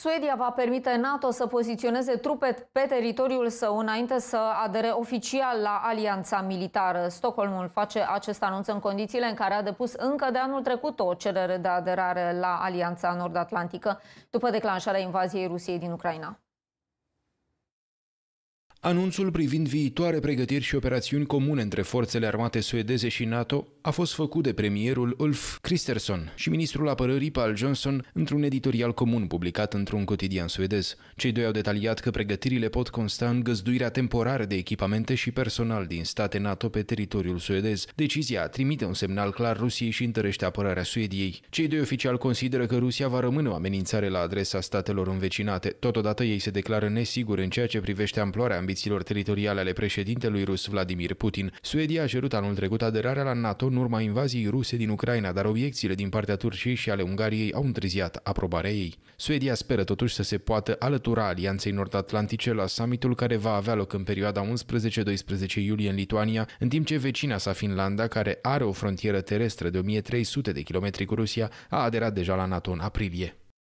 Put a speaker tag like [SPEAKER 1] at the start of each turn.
[SPEAKER 1] Suedia va permite NATO să poziționeze trupe pe teritoriul său înainte să adere oficial la alianța militară. Stockholmul face acest anunț în condițiile în care a depus încă de anul trecut o cerere de aderare la alianța nord-atlantică după declanșarea invaziei Rusiei din Ucraina.
[SPEAKER 2] Anunțul privind viitoare pregătiri și operațiuni comune între forțele armate suedeze și NATO a fost făcut de premierul Ulf Kristersson și ministrul apărării Paul Johnson într-un editorial comun publicat într-un cotidian suedez. Cei doi au detaliat că pregătirile pot consta în găzduirea temporară de echipamente și personal din state NATO pe teritoriul suedez. Decizia trimite un semnal clar Rusiei și întărește apărarea Suediei. Cei doi oficiali consideră că Rusia va rămâne o amenințare la adresa statelor învecinate. Totodată ei se declară nesiguri în ceea ce privește amploarea ambițiilor teritoriale ale președintelui rus Vladimir Putin. Suedia a cerut anul trecut aderarea la NATO în urma invaziei ruse din Ucraina, dar obiecțiile din partea Turciei și ale Ungariei au întârziat aprobarea ei. Suedia speră totuși să se poată alătura Alianței Nord-Atlantice la summitul care va avea loc în perioada 11-12 iulie în Lituania, în timp ce vecina sa Finlanda, care are o frontieră terestră de 1300 de kilometri cu Rusia, a aderat deja la NATO în aprilie.